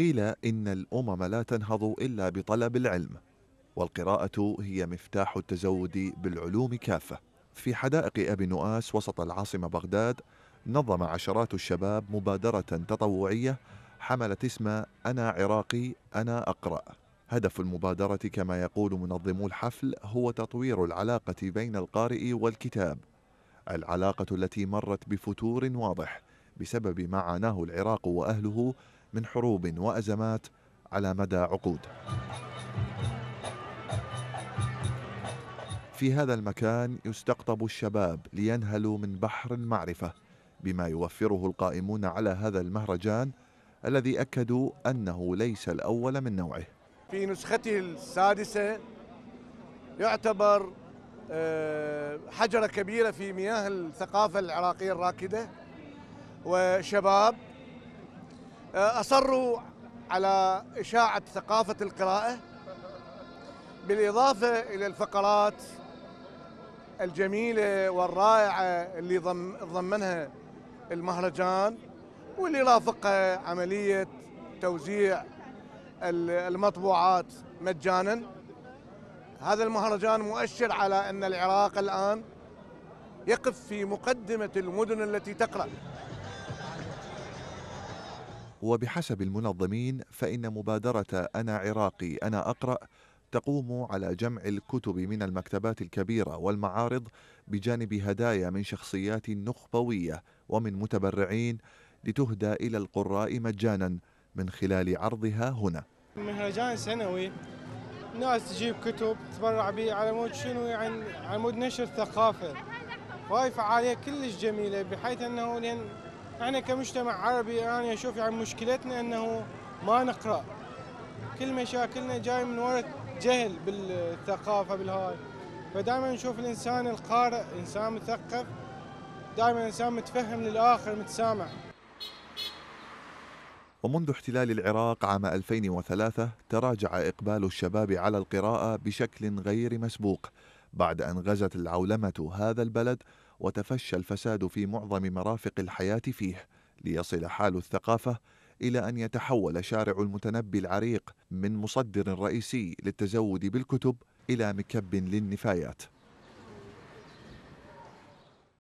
قيل إن الأمم لا تنهض إلا بطلب العلم والقراءة هي مفتاح التزود بالعلوم كافة في حدائق أبي نؤاس وسط العاصمة بغداد نظم عشرات الشباب مبادرة تطوعية حملت اسم أنا عراقي أنا أقرأ هدف المبادرة كما يقول منظمو الحفل هو تطوير العلاقة بين القارئ والكتاب العلاقة التي مرت بفتور واضح بسبب ما عاناه العراق وأهله من حروب وأزمات على مدى عقود في هذا المكان يستقطب الشباب لينهلوا من بحر المعرفة بما يوفره القائمون على هذا المهرجان الذي أكدوا أنه ليس الأول من نوعه في نسخته السادسة يعتبر آه، حجرة كبيرة في مياه الثقافة العراقية الراكدة وشباب آه، أصروا على إشاعة ثقافة القراءة بالإضافة إلى الفقرات الجميلة والرائعة اللي ضمنها المهرجان واللي رافقها عملية توزيع المطبوعات مجانا هذا المهرجان مؤشر على أن العراق الآن يقف في مقدمة المدن التي تقرأ وبحسب المنظمين فإن مبادرة أنا عراقي أنا أقرأ تقوم على جمع الكتب من المكتبات الكبيرة والمعارض بجانب هدايا من شخصيات نخبوية ومن متبرعين لتهدى إلى القراء مجانا من خلال عرضها هنا مهرجان سنوي ناس تجيب كتب تتبرع به على مود شنو يعني على مود نشر ثقافة وهي فعالية كلش جميلة بحيث أنه احنا كمجتمع عربي انا اشوف يعني مشكلتنا انه ما نقرا كل مشاكلنا جاي من وراء جهل بالثقافه بالهاي فدائما نشوف الانسان القارئ انسان مثقف دائما انسان متفهم للاخر متسامح ومنذ احتلال العراق عام 2003 تراجع إقبال الشباب على القراءة بشكل غير مسبوق بعد أن غزت العولمة هذا البلد وتفشى الفساد في معظم مرافق الحياة فيه ليصل حال الثقافة إلى أن يتحول شارع المتنبي العريق من مصدر رئيسي للتزود بالكتب إلى مكب للنفايات